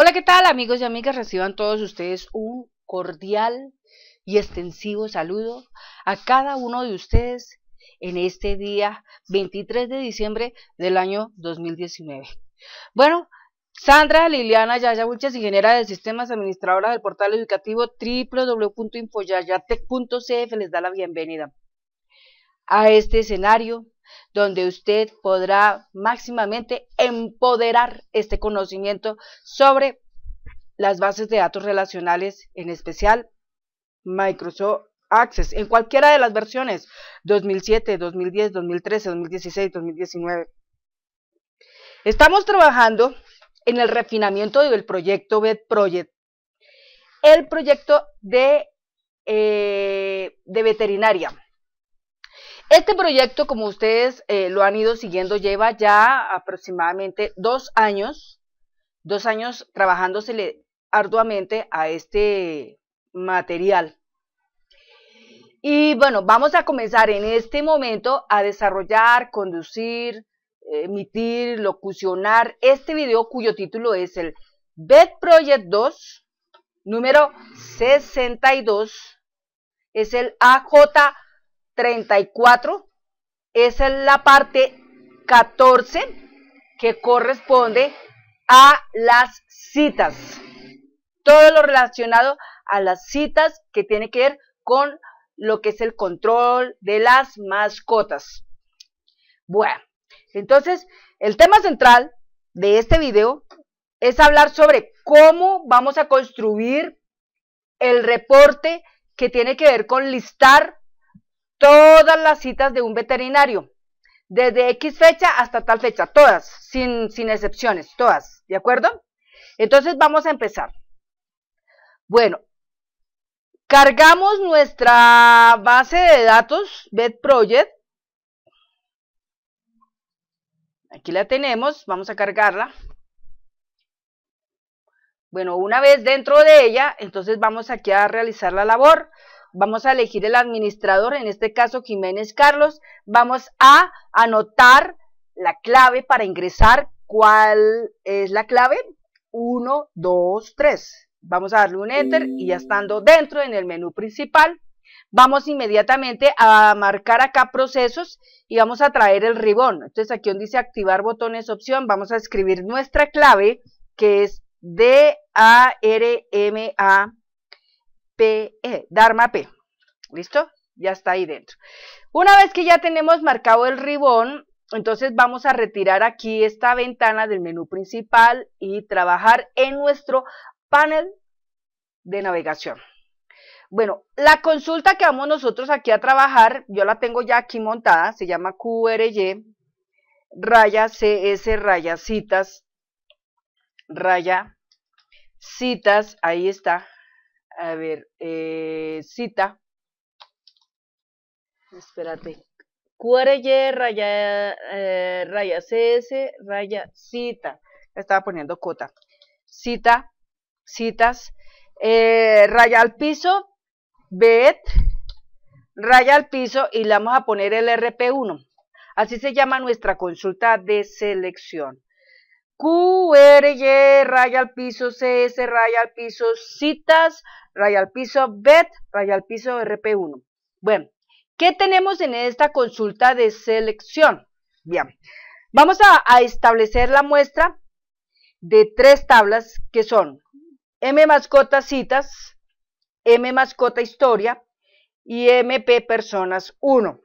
Hola, ¿qué tal amigos y amigas? Reciban todos ustedes un cordial y extensivo saludo a cada uno de ustedes en este día 23 de diciembre del año 2019. Bueno, Sandra Liliana Yaya y ingeniera de sistemas, administradora del portal educativo www.infoyayatec.cf, les da la bienvenida a este escenario donde usted podrá máximamente empoderar este conocimiento sobre las bases de datos relacionales, en especial Microsoft Access, en cualquiera de las versiones, 2007, 2010, 2013, 2016, 2019. Estamos trabajando en el refinamiento del proyecto BED Project, el proyecto de, eh, de veterinaria. Este proyecto, como ustedes eh, lo han ido siguiendo, lleva ya aproximadamente dos años, dos años trabajándosele arduamente a este material. Y bueno, vamos a comenzar en este momento a desarrollar, conducir, emitir, locucionar este video cuyo título es el Bed Project 2, número 62, es el AJ 34. Esa es la parte 14 que corresponde a las citas. Todo lo relacionado a las citas que tiene que ver con lo que es el control de las mascotas. Bueno, entonces el tema central de este video es hablar sobre cómo vamos a construir el reporte que tiene que ver con listar todas las citas de un veterinario, desde X fecha hasta tal fecha, todas, sin, excepciones, todas, ¿de acuerdo? Entonces vamos a empezar. Bueno, cargamos nuestra base de datos, VetProject. Aquí la tenemos, vamos a cargarla. Bueno, una vez dentro de ella, entonces vamos aquí a realizar la labor vamos a elegir el administrador, en este caso Jiménez Carlos, vamos a anotar la clave para ingresar. ¿Cuál es la clave? 1, 2, 3. Vamos a darle un Enter y ya estando dentro en el menú principal, vamos inmediatamente a marcar acá procesos y vamos a traer el ribón. Entonces aquí donde dice activar botones opción, vamos a escribir nuestra clave que es D-A-R-M-A PE, Dharma P. ¿Listo? Ya está ahí dentro. Una vez que ya tenemos marcado el ribón, entonces vamos a retirar aquí esta ventana del menú principal y trabajar en nuestro panel de navegación. Bueno, la consulta que vamos nosotros aquí a trabajar, yo la tengo ya aquí montada, se llama QRY, raya CS, raya citas, raya citas, ahí está, a ver, eh, cita. Espérate. QRY, raya, eh, raya CS, raya cita. Estaba poniendo cota. Cita, citas, eh, raya al piso, BET, raya al piso y le vamos a poner el RP1. Así se llama nuestra consulta de selección qry raya al piso, CS, raya al piso, citas, raya al piso, BET, raya al piso, RP1. Bueno, ¿qué tenemos en esta consulta de selección? Bien, vamos a establecer la muestra de tres tablas que son M mascota citas, M mascota historia y MP personas 1.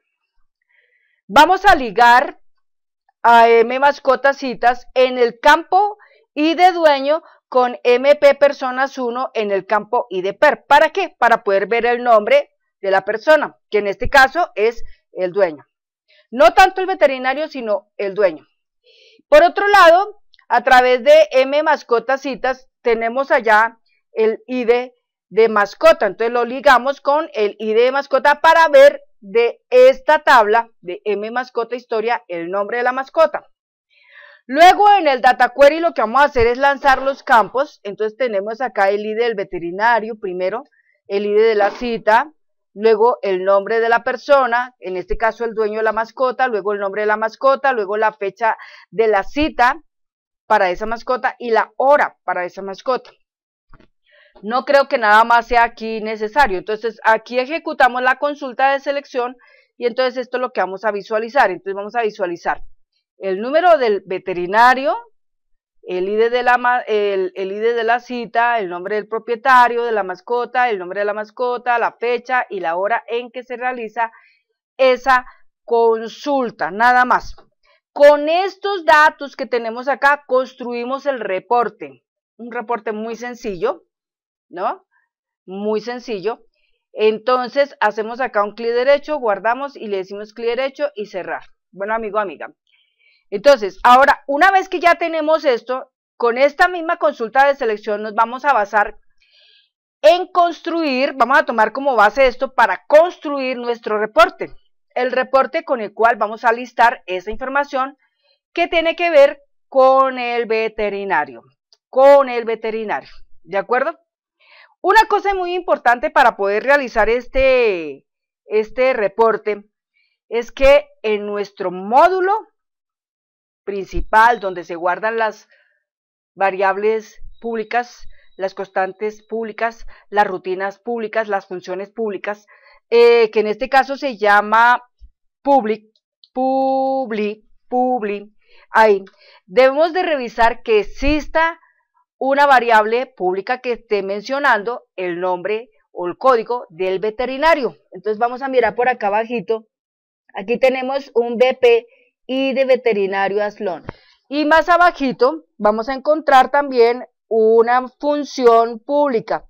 Vamos a ligar a M Mascotas Citas en el campo y de dueño con MP Personas 1 en el campo y de per. ¿Para qué? Para poder ver el nombre de la persona, que en este caso es el dueño. No tanto el veterinario, sino el dueño. Por otro lado, a través de M Mascotas Citas tenemos allá el ID de mascota. Entonces lo ligamos con el ID de mascota para ver de esta tabla de M mascota historia el nombre de la mascota. Luego en el data query lo que vamos a hacer es lanzar los campos, entonces tenemos acá el ID del veterinario primero, el ID de la cita, luego el nombre de la persona, en este caso el dueño de la mascota, luego el nombre de la mascota, luego la fecha de la cita para esa mascota y la hora para esa mascota. No creo que nada más sea aquí necesario. Entonces, aquí ejecutamos la consulta de selección y entonces esto es lo que vamos a visualizar. Entonces, vamos a visualizar el número del veterinario, el ID de la, ID de la cita, el nombre del propietario, de la mascota, el nombre de la mascota, la fecha y la hora en que se realiza esa consulta, nada más. Con estos datos que tenemos acá, construimos el reporte. Un reporte muy sencillo. ¿no? Muy sencillo. Entonces hacemos acá un clic derecho, guardamos y le decimos clic derecho y cerrar. Bueno, amigo, amiga. Entonces, ahora, una vez que ya tenemos esto, con esta misma consulta de selección nos vamos a basar en construir, vamos a tomar como base esto para construir nuestro reporte. El reporte con el cual vamos a listar esa información que tiene que ver con el veterinario, con el veterinario, ¿de acuerdo? Una cosa muy importante para poder realizar este, este reporte es que en nuestro módulo principal, donde se guardan las variables públicas, las constantes públicas, las rutinas públicas, las funciones públicas, eh, que en este caso se llama public, public, public, ahí, debemos de revisar que exista una variable pública que esté mencionando el nombre o el código del veterinario. Entonces vamos a mirar por acá abajito. Aquí tenemos un y de veterinario Aslón. Y más abajito vamos a encontrar también una función pública.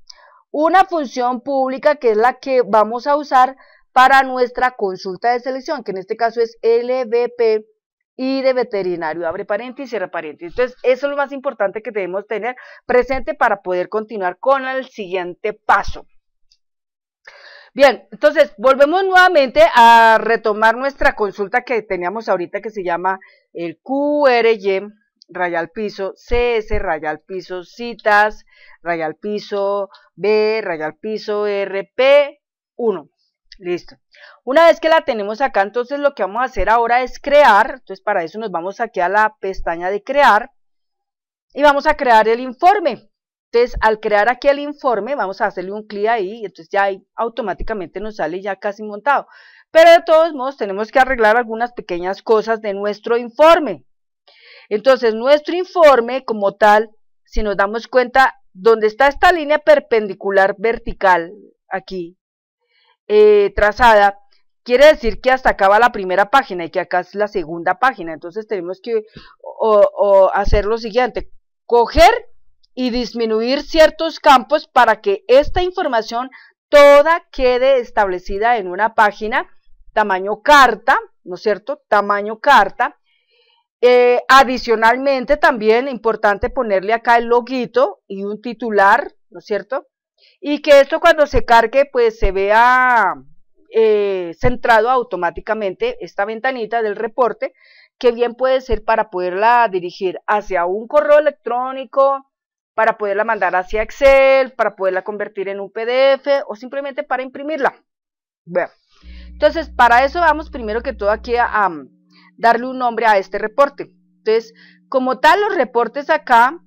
Una función pública que es la que vamos a usar para nuestra consulta de selección, que en este caso es LBP y de veterinario, abre paréntesis, cierra paréntesis. Entonces, eso es lo más importante que debemos tener presente para poder continuar con el siguiente paso. Bien, entonces volvemos nuevamente a retomar nuestra consulta que teníamos ahorita que se llama el QRY, rayal piso, CS, rayal piso, citas, rayal piso, B, rayal piso, RP, 1. Listo. Una vez que la tenemos acá, entonces lo que vamos a hacer ahora es crear. Entonces para eso nos vamos aquí a la pestaña de crear y vamos a crear el informe. Entonces al crear aquí el informe vamos a hacerle un clic ahí y entonces ya ahí automáticamente nos sale ya casi montado. Pero de todos modos tenemos que arreglar algunas pequeñas cosas de nuestro informe. Entonces nuestro informe como tal, si nos damos cuenta, ¿dónde está esta línea perpendicular vertical aquí eh, trazada, quiere decir que hasta acaba la primera página y que acá es la segunda página. Entonces tenemos que hacer lo siguiente, coger y disminuir ciertos campos para que esta información toda quede establecida en una página tamaño carta, ¿no es cierto? Tamaño carta. Eh, adicionalmente, también importante ponerle acá el loguito y un titular, ¿no es cierto? y que esto cuando se cargue pues se vea eh, centrado automáticamente esta ventanita del reporte que bien puede ser para poderla dirigir hacia un correo electrónico, para poderla mandar hacia Excel, para poderla convertir en un PDF o simplemente para imprimirla. Bueno, entonces para eso vamos primero que todo aquí a, darle un nombre a este reporte. Entonces, como tal, los reportes acá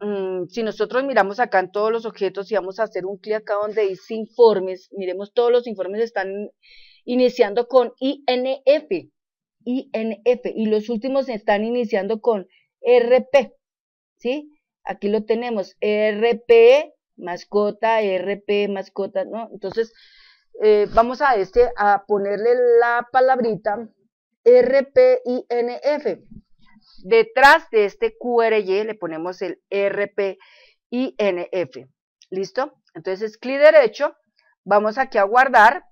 Mm, si nosotros miramos acá en todos los objetos y vamos a hacer un clic acá donde dice informes, miremos todos los informes están iniciando con INF, INF, y los últimos están iniciando con RP, ¿sí? Aquí lo tenemos, RP, mascota, RP, mascota, ¿no? Entonces, eh, vamos a este, a ponerle la palabrita RPINF. Detrás de este QRY le ponemos el RPINF. ¿Listo? Entonces, clic derecho, vamos aquí a guardar.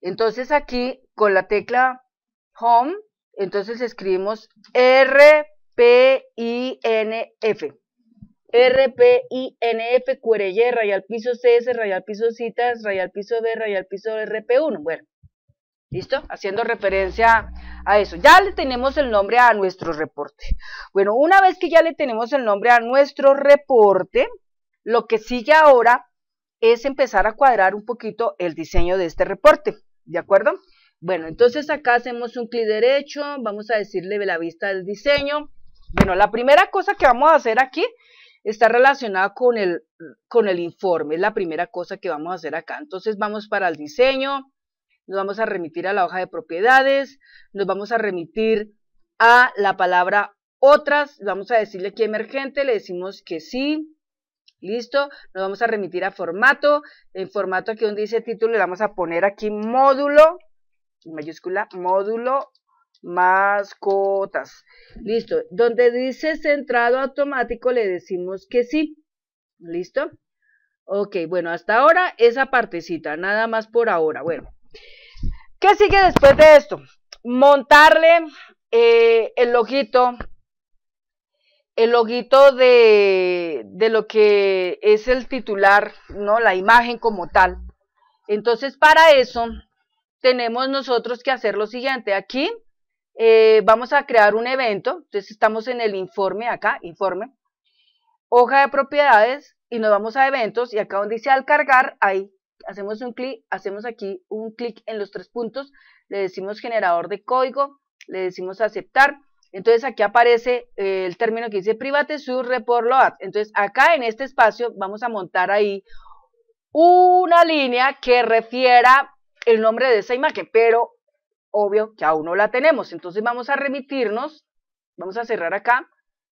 Entonces, aquí con la tecla Home, entonces escribimos RPINF. RPINF, QRY, rayal piso CS, rayal piso citas, rayal piso B, rayal piso RP1. Bueno, ¿Listo? Haciendo referencia a eso. Ya le tenemos el nombre a nuestro reporte. Bueno, una vez que ya le tenemos el nombre a nuestro reporte, lo que sigue ahora es empezar a cuadrar un poquito el diseño de este reporte. ¿De acuerdo? Bueno, entonces acá hacemos un clic derecho, vamos a decirle de la vista del diseño. Bueno, la primera cosa que vamos a hacer aquí está relacionada con el, con el informe, es la primera cosa que vamos a hacer acá. Entonces vamos para el diseño, nos vamos a remitir a la hoja de propiedades, nos vamos a remitir a la palabra otras, vamos a decirle aquí emergente, le decimos que sí, listo, nos vamos a remitir a formato, en formato aquí donde dice título le vamos a poner aquí módulo, en mayúscula, módulo mascotas, listo, donde dice centrado automático le decimos que sí, listo, ok, bueno, hasta ahora esa partecita, nada más por ahora, bueno, ¿Qué sigue después de esto? Montarle eh, el ojito, el ojito de, lo que es el titular, ¿no? La imagen como tal. Entonces, para eso, tenemos nosotros que hacer lo siguiente. Aquí eh, vamos a crear un evento. Entonces estamos en el informe, acá, informe. Hoja de propiedades y nos vamos a eventos y acá donde dice al cargar, ahí hacemos un clic, hacemos aquí un clic en los tres puntos, le decimos generador de código, le decimos aceptar, entonces aquí aparece eh, el término que dice private sur report load, entonces acá en este espacio vamos a montar ahí una línea que refiera el nombre de esa imagen, pero obvio que aún no la tenemos, entonces vamos a remitirnos, vamos a cerrar acá,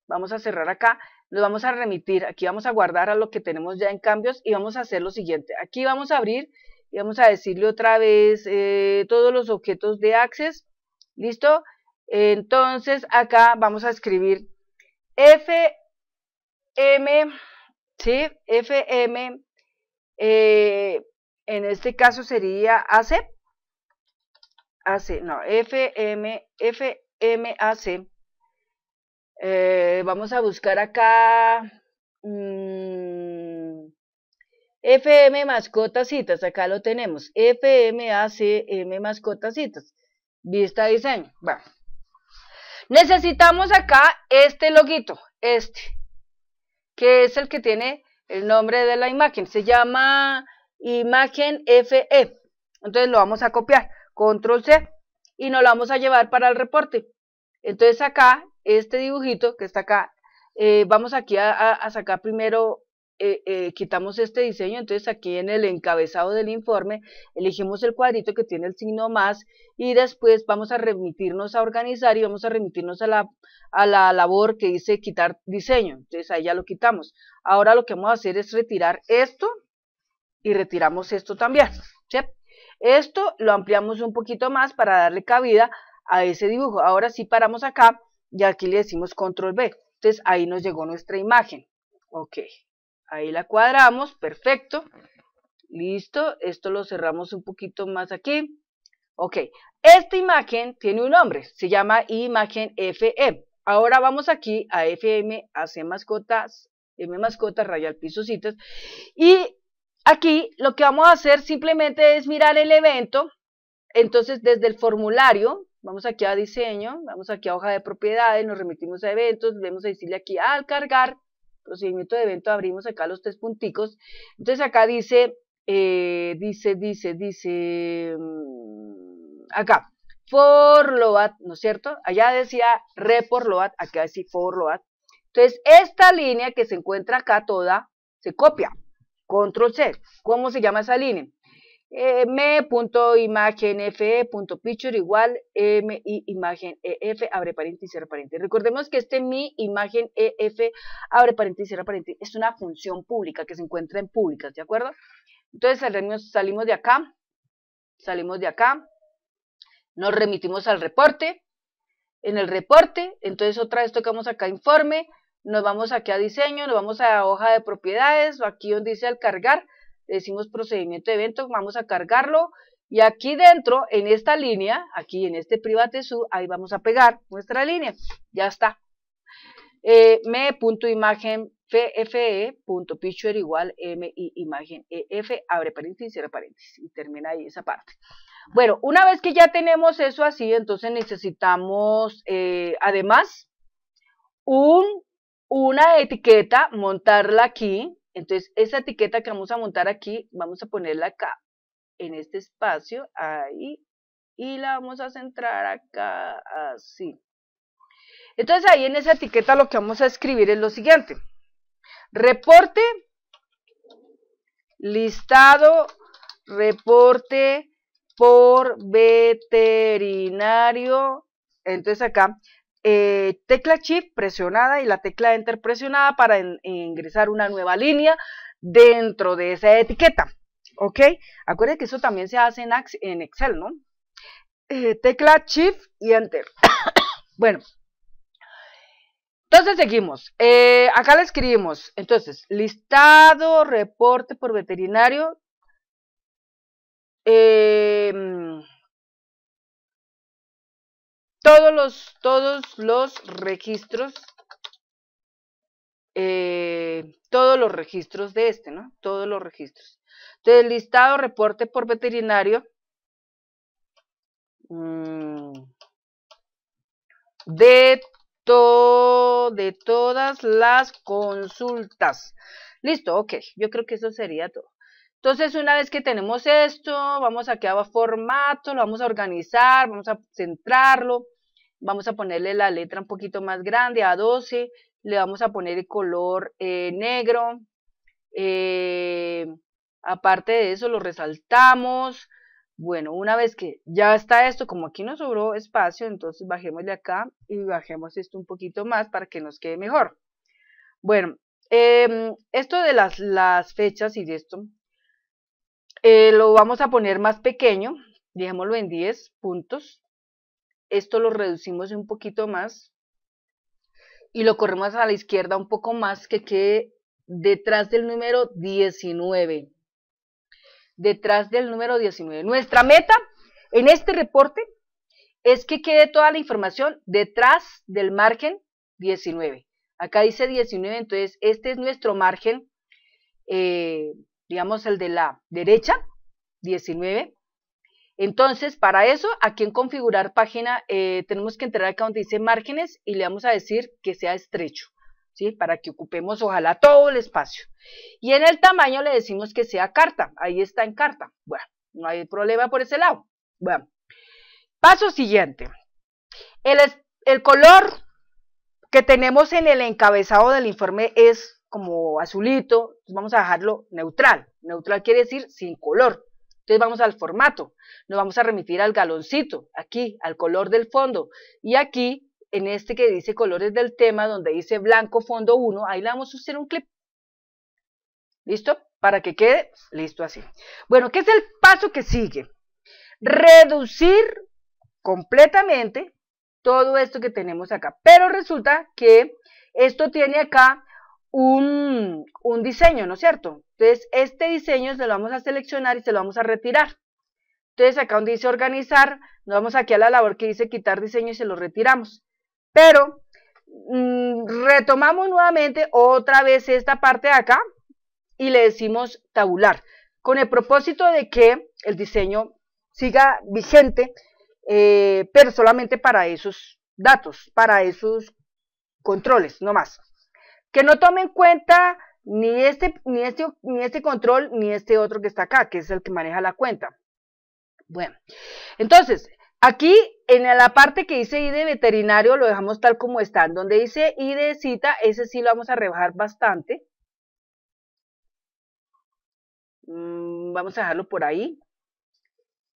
vamos a cerrar acá, lo vamos a remitir, aquí vamos a guardar a lo que tenemos ya en cambios y vamos a hacer lo siguiente, aquí vamos a abrir y vamos a decirle otra vez eh, todos los objetos de Access, ¿listo? Entonces acá vamos a escribir FM, ¿sí? FM, eh, en este caso sería AC, AC, no, FM, FMAC, eh, vamos a buscar acá. FM mm, FM Citas. Acá lo tenemos. FMACM Citas. Vista diseño. Bueno. Necesitamos acá este loguito. Este. Que es el que tiene el nombre de la imagen. Se llama imagen ff e. Entonces lo vamos a copiar. Control C. Y nos lo vamos a llevar para el reporte. Entonces acá este dibujito que está acá, eh, vamos aquí a, sacar primero, eh, eh, quitamos este diseño, entonces aquí en el encabezado del informe elegimos el cuadrito que tiene el signo más y después vamos a remitirnos a organizar y vamos a remitirnos a la, a la labor que dice quitar diseño, entonces ahí ya lo quitamos. Ahora lo que vamos a hacer es retirar esto y retiramos esto también, Esto lo ampliamos un poquito más para darle cabida a ese dibujo. Ahora sí paramos acá y aquí le decimos control B. Entonces ahí nos llegó nuestra imagen. Ok, ahí la cuadramos, perfecto. Listo, esto lo cerramos un poquito más aquí. Ok, esta imagen tiene un nombre, se llama imagen FM. Ahora vamos aquí a FM, a C mascotas, M mascotas, rayal piso Y aquí lo que vamos a hacer simplemente es mirar el evento. Entonces desde el formulario Vamos aquí a diseño, vamos aquí a hoja de propiedades, nos remitimos a eventos, a decirle aquí al cargar, procedimiento de evento, abrimos acá los tres punticos. Entonces acá dice, eh, dice, dice, dice, mm, acá, for load, ¿no es cierto? Allá decía report load, acá decía for load. Entonces esta línea que se encuentra acá toda, se copia, control C. ¿Cómo se llama esa línea? m.imagenfe.picture igual m imagen ef abre paréntesis cierra paréntesis. Recordemos que este mi imagen ef abre paréntesis cierra paréntesis es una función pública que se encuentra en públicas, ¿de acuerdo? Entonces salimos, salimos de acá, salimos de acá, nos remitimos al reporte, en el reporte, entonces otra vez tocamos acá informe, nos vamos aquí a diseño, nos vamos a hoja de propiedades, aquí donde dice al cargar, decimos procedimiento de evento, vamos a cargarlo y aquí dentro, en esta línea, aquí en este private sub, ahí vamos a pegar nuestra línea, ya está. Eh, me.imagen e igual m imagen ef, abre paréntesis, cierra paréntesis, y termina ahí esa parte. Bueno, una vez que ya tenemos eso así, entonces necesitamos, eh, además, un, una etiqueta, montarla aquí, entonces, esa etiqueta que vamos a montar aquí, vamos a ponerla acá, en este espacio, ahí, y la vamos a centrar acá, así. Entonces, ahí en esa etiqueta lo que vamos a escribir es lo siguiente. Reporte, listado, reporte por veterinario. Entonces acá eh, tecla Shift presionada y la tecla Enter presionada para ingresar una nueva línea dentro de esa etiqueta. ¿Ok? Acuérdense que eso también se hace en, Excel, ¿no? Eh, tecla Shift y Enter. bueno. Entonces seguimos. Eh, acá le escribimos. Entonces, listado, reporte por veterinario. Eh, todos los, todos los registros, eh, todos los registros de este, ¿no? Todos los registros. del listado, reporte por veterinario. Mm. de, de todas las consultas. Listo, ok. Yo creo que eso sería todo. Entonces, una vez que tenemos esto, vamos a que a formato, lo vamos a organizar, vamos a centrarlo, vamos a ponerle la letra un poquito más grande, A12, le vamos a poner el color eh, negro, eh, aparte de eso lo resaltamos, bueno, una vez que ya está esto, como aquí nos sobró espacio, entonces bajemos de acá y bajemos esto un poquito más para que nos quede mejor. Bueno, em, esto de las fechas y de esto, eh, lo vamos a poner más pequeño, dejémoslo en 10 puntos. Esto lo reducimos un poquito más y lo corremos a la izquierda un poco más que quede detrás del número 19. Detrás del número 19. Nuestra meta en este reporte es que quede toda la información detrás del margen 19. Acá dice 19, entonces este es nuestro margen eh, digamos el de la derecha, 19. Entonces, para eso, aquí en configurar página, eh, tenemos que entrar acá donde dice márgenes y le vamos a decir que sea estrecho, ¿sí? Para que ocupemos, ojalá, todo el espacio. Y en el tamaño le decimos que sea carta, ahí está en carta. Bueno, no hay problema por ese lado. Bueno, paso siguiente. El, el color que tenemos en el encabezado del informe es como azulito, vamos a dejarlo neutral. Neutral quiere decir sin color. Entonces vamos al formato, nos vamos a remitir al galoncito, aquí, al color del fondo. Y aquí, en este que dice colores del tema, donde dice blanco fondo 1, ahí le vamos a hacer un clip. ¿Listo? Para que quede listo así. Bueno, ¿qué es el paso que sigue? Reducir completamente todo esto que tenemos acá. Pero resulta que esto tiene acá un, diseño, ¿no es cierto? Entonces, este diseño se lo vamos a seleccionar y se lo vamos a retirar. Entonces, acá donde dice organizar, nos vamos aquí a la labor que dice quitar diseño y se lo retiramos. Pero, mm, retomamos nuevamente otra vez esta parte de acá y le decimos tabular, con el propósito de que el diseño siga vigente, eh, pero solamente para esos datos, para esos controles, no más que no tome en cuenta ni este, ni este, ni este control, ni este otro que está acá, que es el que maneja la cuenta. Bueno, entonces, aquí en la parte que dice ID veterinario lo dejamos tal como está. En Donde dice ID cita, ese sí lo vamos a rebajar bastante. Mm, vamos a dejarlo por ahí.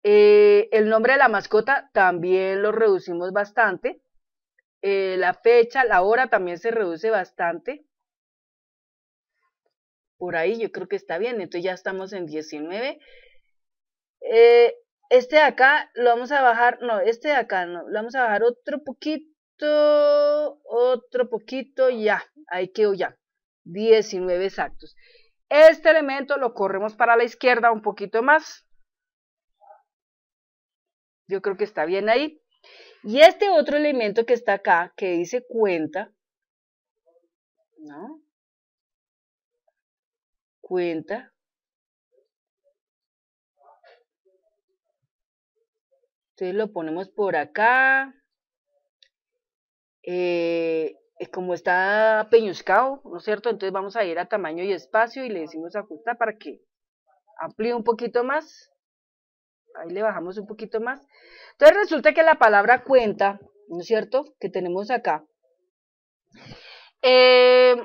Eh, el nombre de la mascota también lo reducimos bastante. Eh, la fecha, la hora también se reduce bastante. Por ahí yo creo que está bien, entonces ya estamos en 19. Eh, este de acá lo vamos a bajar, no, este de acá no, lo vamos a bajar otro poquito, otro poquito, ya, ahí quedó ya, 19 exactos. Este elemento lo corremos para la izquierda un poquito más. Yo creo que está bien ahí. Y este otro elemento que está acá, que dice cuenta, ¿no? Cuenta. Entonces lo ponemos por acá. Eh, como está peñuscado, ¿no es cierto? Entonces vamos a ir a tamaño y espacio y le decimos ajustar para que amplíe un poquito más ahí le bajamos un poquito más. Entonces resulta que la palabra cuenta, ¿no es cierto?, que tenemos acá. Eh,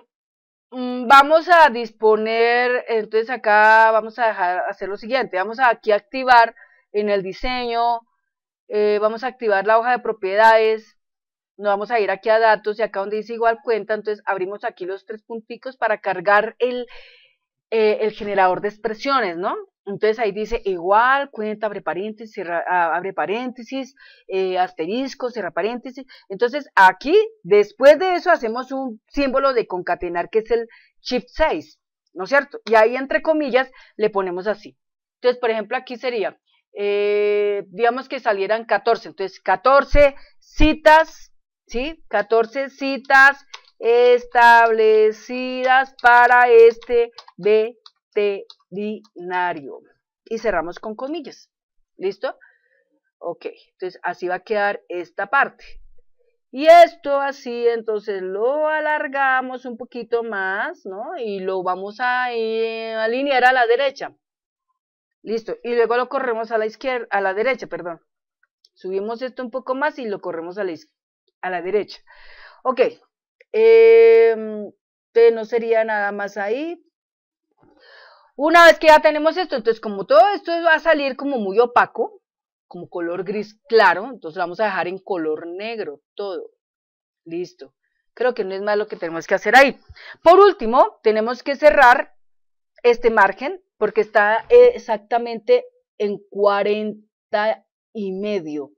mm, vamos a disponer, entonces acá vamos a dejar, hacer lo siguiente, vamos a aquí activar en el diseño, eh, vamos a activar la hoja de propiedades, nos vamos a ir aquí a datos y acá donde dice igual cuenta, entonces abrimos aquí los tres punticos para cargar el, eh, el generador de expresiones, ¿no? Entonces ahí dice igual, cuenta, abre paréntesis, ah, abre paréntesis, eh, asterisco, cierra paréntesis. Entonces aquí, después de eso, hacemos un símbolo de concatenar que es el shift 6, ¿no es cierto? Y ahí entre comillas le ponemos así. Entonces, por ejemplo, aquí sería, eh, digamos que salieran 14, entonces 14 citas, ¿sí? 14 citas establecidas para este bt e binario Y cerramos con comillas. ¿Listo? Ok, entonces así va a quedar esta parte. Y esto así, entonces lo alargamos un poquito más, ¿no? Y lo vamos a eh, alinear a la derecha. Listo, y luego lo corremos a la izquierda, a la derecha, perdón. Subimos esto un poco más y lo corremos a la, a la derecha. Ok, eh, no sería nada más ahí, una vez que ya tenemos esto, entonces como todo esto va a salir como muy opaco, como color gris claro, entonces vamos a dejar en color negro todo. Listo. Creo que no es más lo que tenemos que hacer ahí. Por último, tenemos que cerrar este margen porque está exactamente en 40 y medio.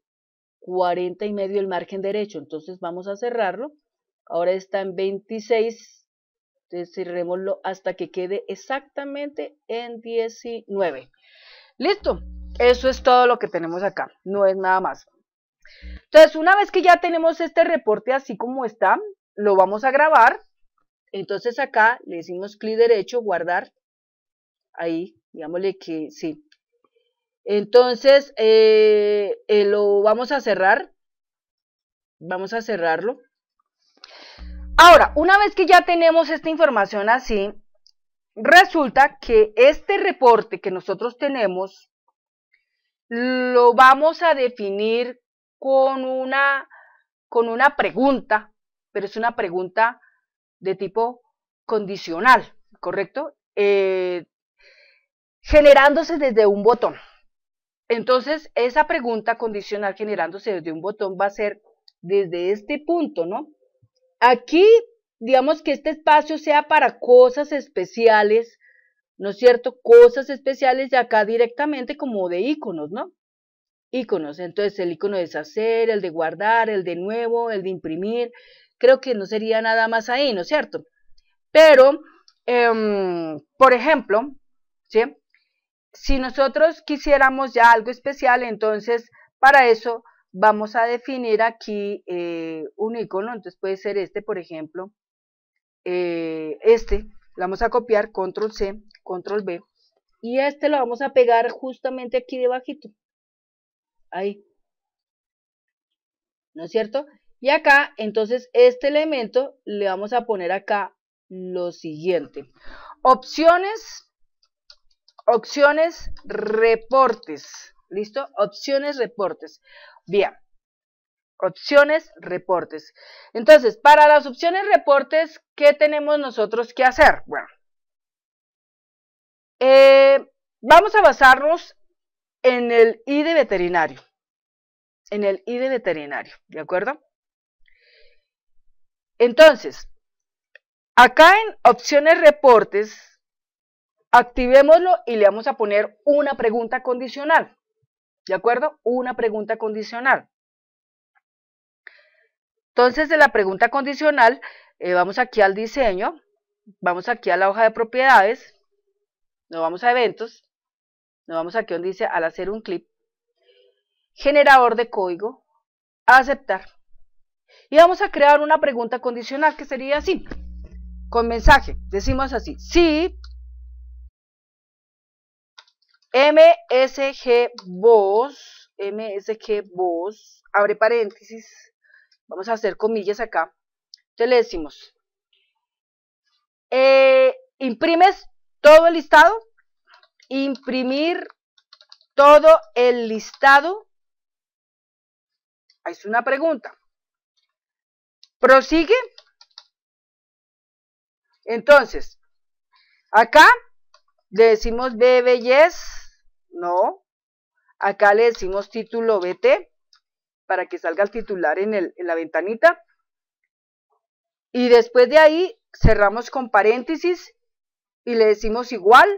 40 y medio el margen derecho. Entonces vamos a cerrarlo. Ahora está en 26 entonces este, cerrémoslo hasta que quede exactamente en 19. Listo, eso es todo lo que tenemos acá, no es nada más. Entonces una vez que ya tenemos este reporte así como está, lo vamos a grabar. Entonces acá le decimos clic derecho, guardar. Ahí, digámosle que sí. Entonces eh, eh, lo vamos a cerrar. Vamos a cerrarlo. Ahora, una vez que ya tenemos esta información así, resulta que este reporte que nosotros tenemos lo vamos a definir con una, con una pregunta, pero es una pregunta de tipo condicional, ¿correcto? Eh, generándose desde un botón. Entonces, esa pregunta condicional generándose desde un botón va a ser desde este punto, ¿no? aquí, digamos que este espacio sea para cosas especiales, ¿no es cierto? Cosas especiales de acá directamente como de iconos, ¿no? Iconos, entonces el icono de deshacer, el de guardar, el de nuevo, el de imprimir, creo que no sería nada más ahí, ¿no es cierto? Pero, em, por ejemplo, ¿sí? Si nosotros quisiéramos ya algo especial, entonces para eso vamos a definir aquí eh, un icono, entonces puede ser este, por ejemplo, eh, este, lo vamos a copiar, control C, control B, y este lo vamos a pegar justamente aquí debajito, ahí, ¿no es cierto? Y acá, entonces, este elemento le vamos a poner acá lo siguiente, opciones, opciones, reportes, ¿listo? Opciones, reportes. Bien. Opciones, reportes. Entonces, para las opciones reportes, ¿qué tenemos nosotros que hacer? Bueno, eh, vamos a basarnos en el I de veterinario. En el I de veterinario, ¿de acuerdo? Entonces, acá en opciones reportes, activémoslo y le vamos a poner una pregunta condicional. ¿De acuerdo? Una pregunta condicional. Entonces, de la pregunta condicional, eh, vamos aquí al diseño, vamos aquí a la hoja de propiedades, nos vamos a eventos, nos vamos aquí donde dice al hacer un clip, generador de código, aceptar. Y vamos a crear una pregunta condicional que sería así, con mensaje. Decimos así, sí. MSG Voz, MSG Voz, abre paréntesis, vamos a hacer comillas acá. te le decimos, eh, imprimes todo el listado, imprimir todo el listado. Es una pregunta. Prosigue. Entonces, acá le decimos bebe yes, no. Acá le decimos título BT para que salga el titular en, la ventanita. Y después de ahí cerramos con paréntesis y le decimos igual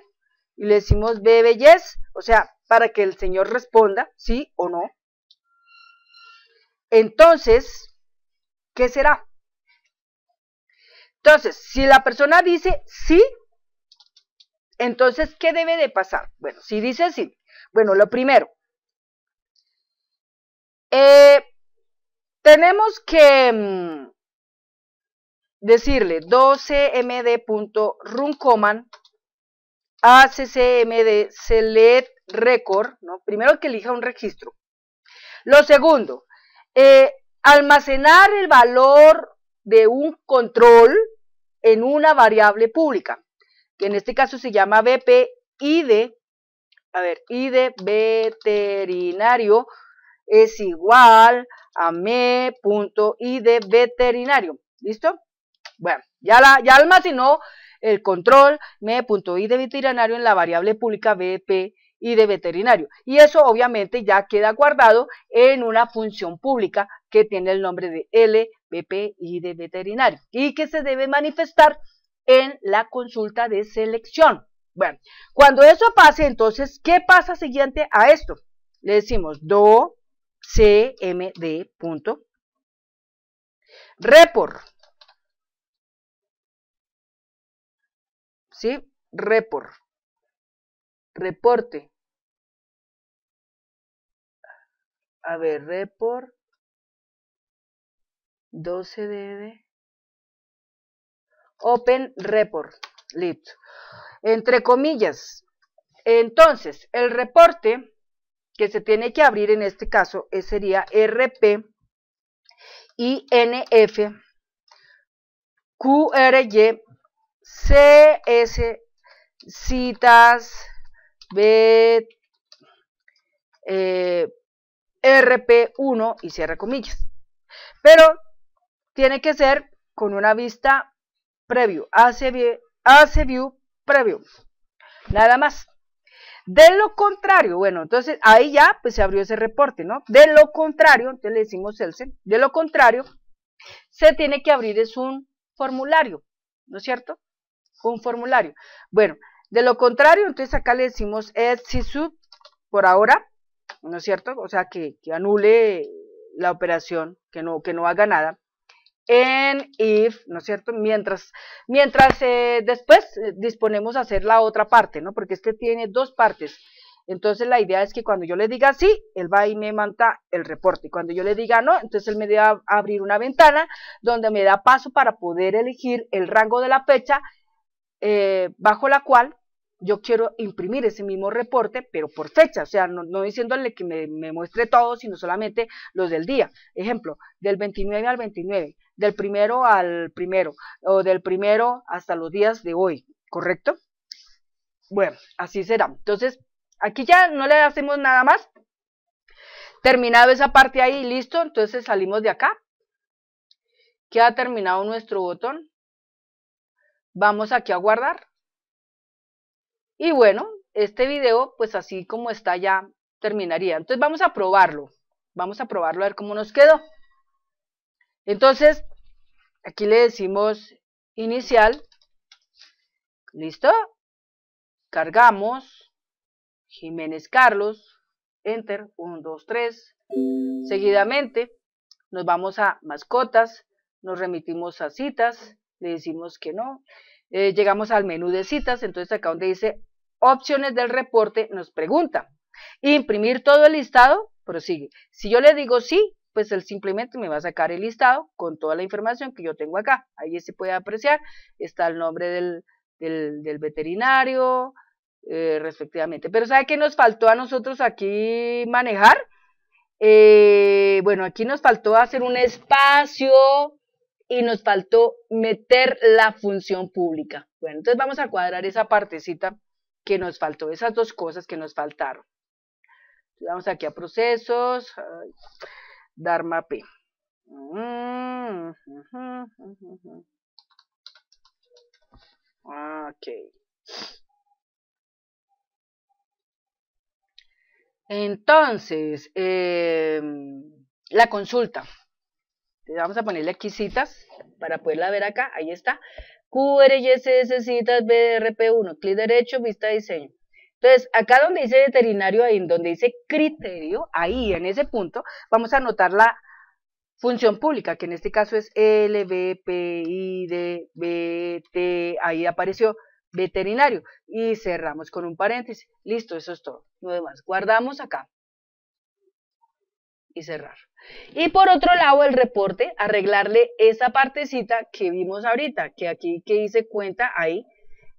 y le decimos bebe yes, o sea, para que el señor responda sí o no. Entonces, ¿qué será? Entonces, si la persona dice sí, entonces, ¿qué debe de pasar? Bueno, si dice así, bueno, lo primero, eh, tenemos que mm, decirle 12md.runcoman accmd select record, ¿no? primero que elija un registro. Lo segundo, eh, almacenar el valor de un control en una variable pública que en este caso se llama BPID, a ver, ID veterinario es igual a me.id veterinario, ¿listo? Bueno, ya, la, ya almacenó el control me.id veterinario en la variable pública BP de veterinario. Y eso obviamente ya queda guardado en una función pública que tiene el nombre de l de veterinario y que se debe manifestar en la consulta de selección. Bueno, cuando eso pase, entonces, ¿qué pasa siguiente a esto? Le decimos do cmd report. ¿Sí? Report. Reporte. A ver, report 12 Open Report, lit. Entre comillas. Entonces, el reporte que se tiene que abrir en este caso sería RP INF QRY CS citas B eh, RP1 y cierra comillas. Pero tiene que ser con una vista previo, hace, hace view previo nada más. De lo contrario, bueno, entonces ahí ya pues se abrió ese reporte, ¿no? De lo contrario, entonces le decimos el, de lo contrario, se tiene que abrir es un formulario, ¿no es cierto? Un formulario. Bueno, de lo contrario, entonces acá le decimos sub por ahora, ¿no es cierto? O sea, que, que, anule la operación, que no, que no haga nada en if, ¿no es cierto? Mientras, mientras eh, después eh, disponemos a hacer la otra parte, ¿no? Porque este tiene dos partes. Entonces la idea es que cuando yo le diga sí, él va y me manda el reporte. Cuando yo le diga no, entonces él me va a abrir una ventana donde me da paso para poder elegir el rango de la fecha eh, bajo la cual yo quiero imprimir ese mismo reporte, pero por fecha, o sea, no, diciéndole que me, me, muestre todo, sino solamente los del día. Ejemplo, del 29 al 29 del primero al primero o del primero hasta los días de hoy, ¿correcto? Bueno, así será. Entonces, aquí ya no le hacemos nada más. Terminado esa parte ahí, listo, entonces salimos de acá. Queda terminado nuestro botón. Vamos aquí a guardar. Y bueno, este video, pues así como está ya, terminaría. Entonces vamos a probarlo. Vamos a probarlo a ver cómo nos quedó. Entonces, Aquí le decimos inicial. ¿Listo? Cargamos. Jiménez Carlos. Enter. 1, 2, 3. Seguidamente nos vamos a mascotas. Nos remitimos a citas. Le decimos que no. Eh, llegamos al menú de citas. Entonces acá donde dice opciones del reporte nos pregunta. Imprimir todo el listado. Prosigue. Si yo le digo sí, pues él simplemente me va a sacar el listado con toda la información que yo tengo acá. Ahí se puede apreciar, está el nombre del, del, veterinario, eh, respectivamente. Pero ¿sabe qué nos faltó a nosotros aquí manejar? Eh, bueno, aquí nos faltó hacer un espacio y nos faltó meter la función pública. Bueno, entonces vamos a cuadrar esa partecita que nos faltó, esas dos cosas que nos faltaron. Vamos aquí a procesos. Dharma P. Mm, ah, ok. Entonces, em, la consulta. Vamos a ponerle aquí citas para poderla ver acá. Ahí está. QRSS citas BRP1. Clic derecho, vista diseño. Entonces, acá donde dice veterinario, ahí donde dice criterio, ahí en ese punto, vamos a anotar la función pública, que en este caso es L, B, P, I, D, B, T, ahí apareció veterinario. Y cerramos con un paréntesis. Listo, eso es todo. No demás. Guardamos acá. Y cerrar. Y por otro lado, el reporte, arreglarle esa partecita que vimos ahorita, que aquí que dice cuenta, ahí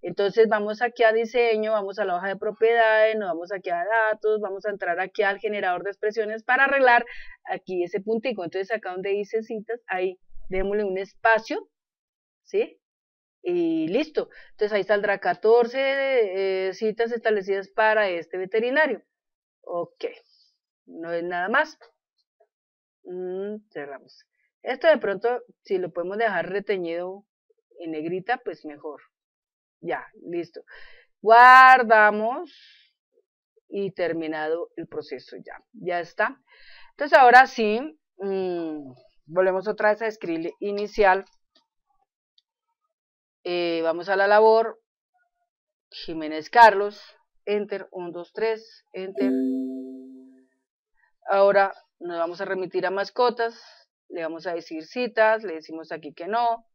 entonces vamos aquí a diseño, vamos a la hoja de propiedades, nos vamos aquí a datos, vamos a entrar aquí al generador de expresiones para arreglar aquí ese puntico. Entonces acá donde dice citas, ahí démosle un espacio, ¿sí? Y listo. Entonces ahí saldrá 14 eh, citas establecidas para este veterinario. Ok, no es nada más. Mm, cerramos. Esto de pronto, si lo podemos dejar reteñido en negrita, pues mejor. Ya, listo. Guardamos y terminado el proceso ya. Ya está. Entonces ahora sí, mm, volvemos otra vez a escribir inicial. Eh, vamos a la labor. Jiménez Carlos. Enter, 1, 2, 3, Enter. Ahora nos vamos a remitir a mascotas. Le vamos a decir citas, le decimos aquí que no.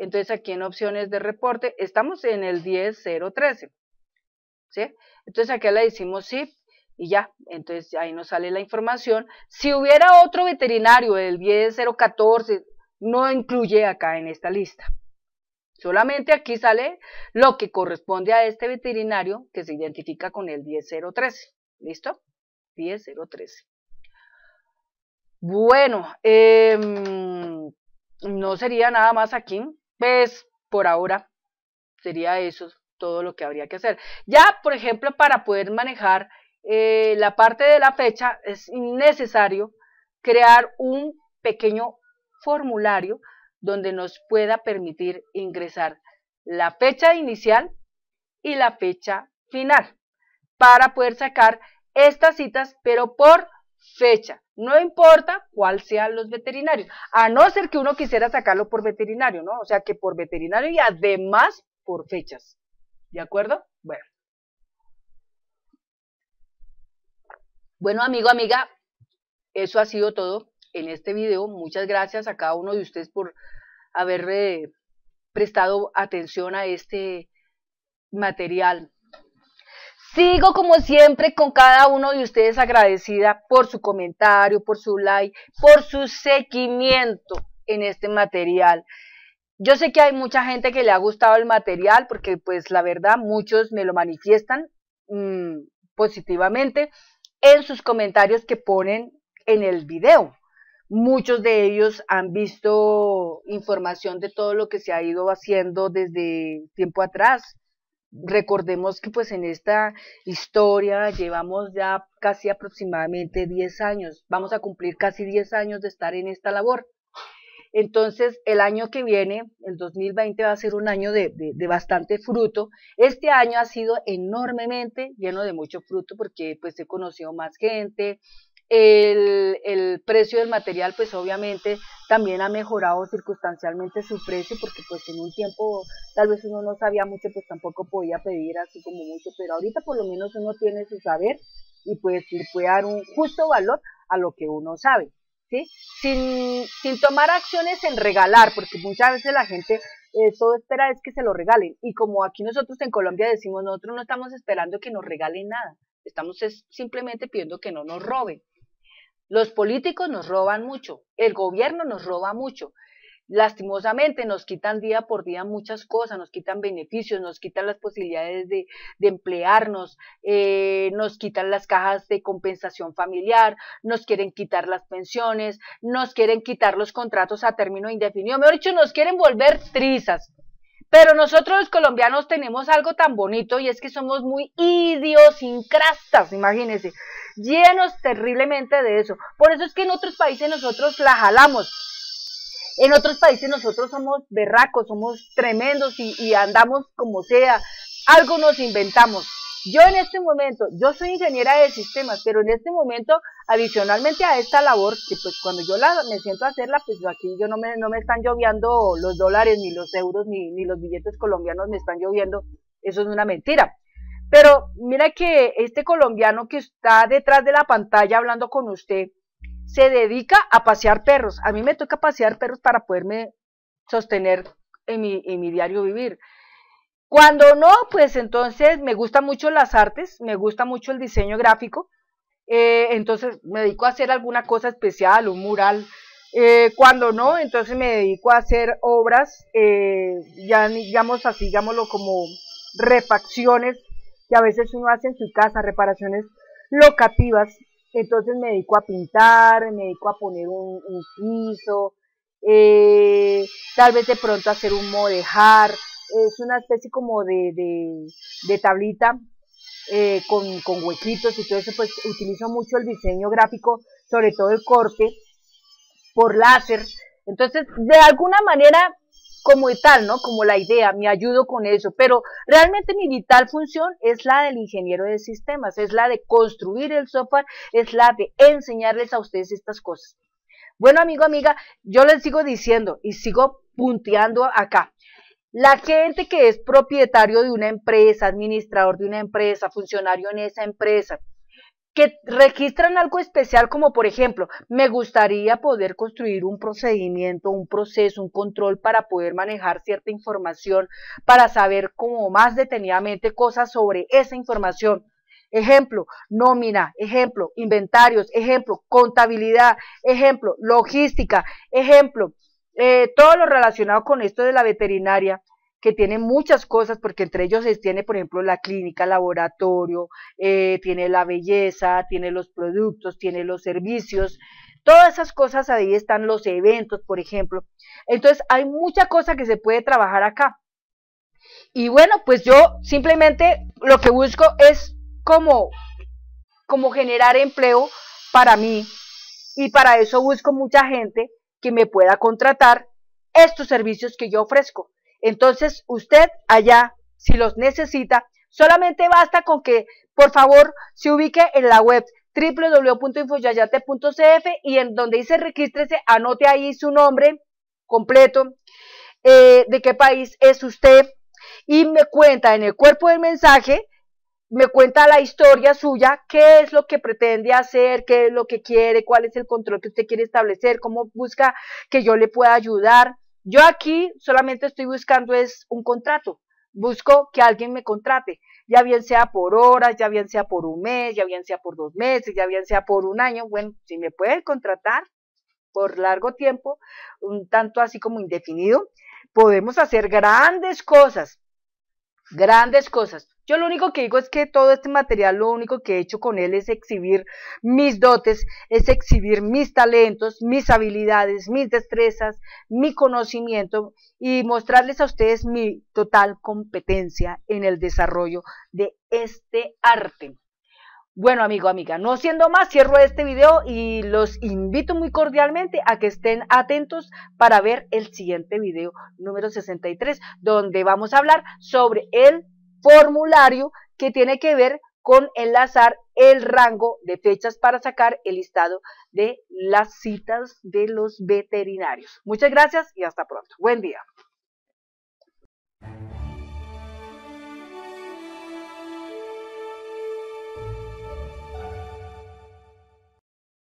Entonces aquí en opciones de reporte estamos en el 10013. ¿sí? Entonces aquí le decimos sí y ya, entonces ahí nos sale la información. Si hubiera otro veterinario, el 10014, no incluye acá en esta lista. Solamente aquí sale lo que corresponde a este veterinario que se identifica con el 10013. ¿Listo? 10013. Bueno, em, no sería nada más aquí. Pues por ahora sería eso todo lo que habría que hacer. Ya, por ejemplo, para poder manejar eh, la parte de la fecha es necesario crear un pequeño formulario donde nos pueda permitir ingresar la fecha inicial y la fecha final para poder sacar estas citas, pero por fecha. No importa cuál sean los veterinarios, a no ser que uno quisiera sacarlo por veterinario, ¿no? O sea que por veterinario y además por fechas. ¿De acuerdo? Bueno. Bueno, amigo, amiga, eso ha sido todo en este video. Muchas gracias a cada uno de ustedes por haber prestado atención a este material. Sigo como siempre con cada uno de ustedes agradecida por su comentario, por su like, por su seguimiento en este material. Yo sé que hay mucha gente que le ha gustado el material porque pues la verdad muchos me lo manifiestan mm, positivamente en sus comentarios que ponen en el video. Muchos de ellos han visto información de todo lo que se ha ido haciendo desde tiempo atrás Recordemos que pues en esta historia llevamos ya casi aproximadamente 10 años, vamos a cumplir casi 10 años de estar en esta labor. Entonces el año que viene, el 2020, va a ser un año de, de, de bastante fruto. Este año ha sido enormemente lleno de mucho fruto porque pues he conocido más gente, el, precio del material, pues obviamente también ha mejorado circunstancialmente su precio, porque pues en un tiempo tal vez uno no sabía mucho, pues tampoco podía pedir así como mucho, pero ahorita por lo menos uno tiene su saber y pues le puede dar un justo valor a lo que uno sabe, ¿sí? Sin, sin tomar acciones en regalar, porque muchas veces la gente eh, todo espera es que se lo regalen, y como aquí nosotros en Colombia decimos, nosotros no estamos esperando que nos regalen nada, estamos simplemente pidiendo que no nos roben, los políticos nos roban mucho, el gobierno nos roba mucho. Lastimosamente nos quitan día por día muchas cosas, nos quitan beneficios, nos quitan las posibilidades de, emplearnos, eh, nos quitan las cajas de compensación familiar, nos quieren quitar las pensiones, nos quieren quitar los contratos a término indefinido. Mejor dicho, nos quieren volver trizas. Pero nosotros los colombianos tenemos algo tan bonito y es que somos muy idiosincrastas, imagínense, llenos terriblemente de eso. Por eso es que en otros países nosotros la jalamos. En otros países nosotros somos berracos, somos tremendos y, y andamos como sea. Algo nos inventamos. Yo en este momento, yo soy ingeniera de sistemas, pero en este momento, adicionalmente a esta labor, que pues cuando yo la, me siento a hacerla, pues aquí yo no me, no me están lloviendo los dólares, ni los euros, ni, ni los billetes colombianos me están lloviendo, eso es una mentira. Pero mira que este colombiano que está detrás de la pantalla hablando con usted, se dedica a pasear perros. A mí me toca pasear perros para poderme sostener en mi, en mi diario vivir. Cuando no, pues entonces me gustan mucho las artes, me gusta mucho el diseño gráfico, eh, entonces me dedico a hacer alguna cosa especial, un mural. Eh, cuando no, entonces me dedico a hacer obras, eh, ya digamos así, digámoslo como refacciones que a veces uno hace en su casa, reparaciones locativas. Entonces me dedico a pintar, me dedico a poner un, un piso, tal vez de pronto hacer un modejar es una especie como de, tablita eh, con, con, huequitos y todo eso, pues utilizo mucho el diseño gráfico, sobre todo el corte por láser. Entonces, de alguna manera, como tal, ¿no? Como la idea, me ayudo con eso, pero realmente mi vital función es la del ingeniero de sistemas, es la de construir el software, es la de enseñarles a ustedes estas cosas. Bueno, amigo, amiga, yo les sigo diciendo y sigo punteando acá. La gente que es propietario de una empresa, administrador de una empresa, funcionario en esa empresa, que registran algo especial como por ejemplo, me gustaría poder construir un procedimiento, un proceso, un control para poder manejar cierta información, para saber como más detenidamente cosas sobre esa información. Ejemplo, nómina, ejemplo, inventarios, ejemplo, contabilidad, ejemplo, logística, ejemplo, eh, todo lo relacionado con esto de la veterinaria, que tiene muchas cosas, porque entre ellos tiene, por ejemplo, la clínica, laboratorio, eh, tiene la belleza, tiene los productos, tiene los servicios, todas esas cosas ahí están los eventos, por ejemplo. Entonces, hay mucha cosa que se puede trabajar acá. Y bueno, pues yo simplemente lo que busco es como, como generar empleo para mí, y para eso busco mucha gente que me pueda contratar estos servicios que yo ofrezco. Entonces, usted allá, si los necesita, solamente basta con que, por favor, se ubique en la web www.infoyayate.cf y en donde dice regístrese, anote ahí su nombre completo, eh, de qué país es usted y me cuenta en el cuerpo del mensaje me cuenta la historia suya, qué es lo que pretende hacer, qué es lo que quiere, cuál es el control que usted quiere establecer, cómo busca que yo le pueda ayudar. Yo aquí solamente estoy buscando es un contrato. Busco que alguien me contrate, ya bien sea por horas, ya bien sea por un mes, ya bien sea por dos meses, ya bien sea por un año. Bueno, si me pueden contratar por largo tiempo, un tanto así como indefinido, podemos hacer grandes cosas grandes cosas. Yo lo único que digo es que todo este material, lo único que he hecho con él es exhibir mis dotes, es exhibir mis talentos, mis habilidades, mis destrezas, mi conocimiento y mostrarles a ustedes mi total competencia en el desarrollo de este arte. Bueno, amigo, amiga, no siendo más, cierro este video y los invito muy cordialmente a que estén atentos para ver el siguiente video número 63, donde vamos a hablar sobre el formulario que tiene que ver con enlazar el rango de fechas para sacar el listado de las citas de los veterinarios. Muchas gracias y hasta pronto. Buen día.